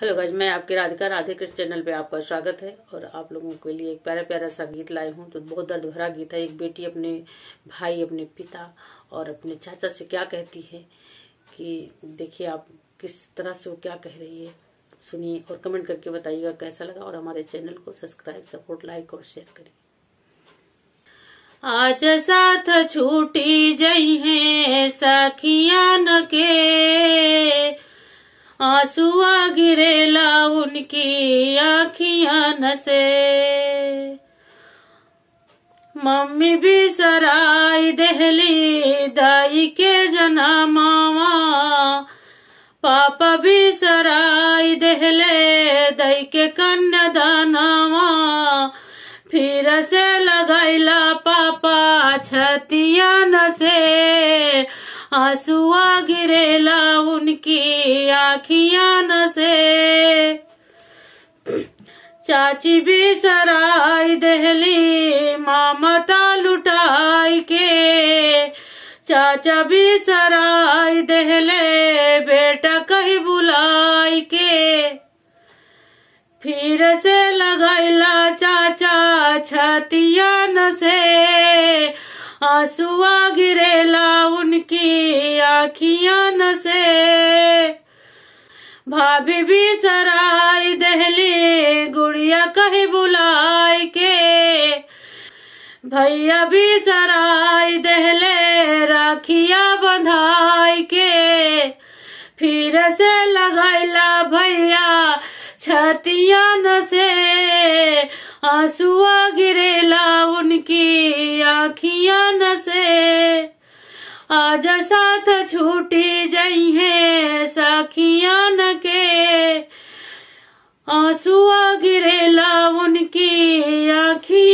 hello गज मैं आपके राधिका राधे कृष्ण चैनल पे आपका स्वागत है और आप लोगों के लिए एक प्यारा प्यारा सा गीत लाए हूँ जो तो बहुत दर्द भरा गीत है एक बेटी अपने भाई अपने पिता और अपने चाचा से क्या कहती है कि देखिए आप किस तरह से वो क्या कह रही है सुनिए और कमेंट करके बताइएगा कैसा लगा और हमारे चैनल को सब्सक्राइब सपोर्ट लाइक और शेयर करिए आज साथ छूटी जई है न के गिरे ला उनकी आखियां से मम्मी भी सराय दहली दाई के जना मामा पापा भी सराय दहले दई के कन्न दाना फिर से लगैला पापा छतिया न से गिरे गिरेला उनकी आखियान से चाची भी सराय दहली मामता लुटाई के चाचा भी सराय दहले बेटा कही बुलाई के फिर से लगैला चाचा छतियान से गिरे गिरेला अखियान से भाभी भी सराय दहली गुड़िया कहे बुलाय के भैया भी सराय दहले राखिया बंधाई के फिर से लगैला भैया छतिया न से आंसुआ गिरेला उनकी आखिया न से आज साथ छूटी जई है सखियान के आंसुआ गिरेला उनकी आखी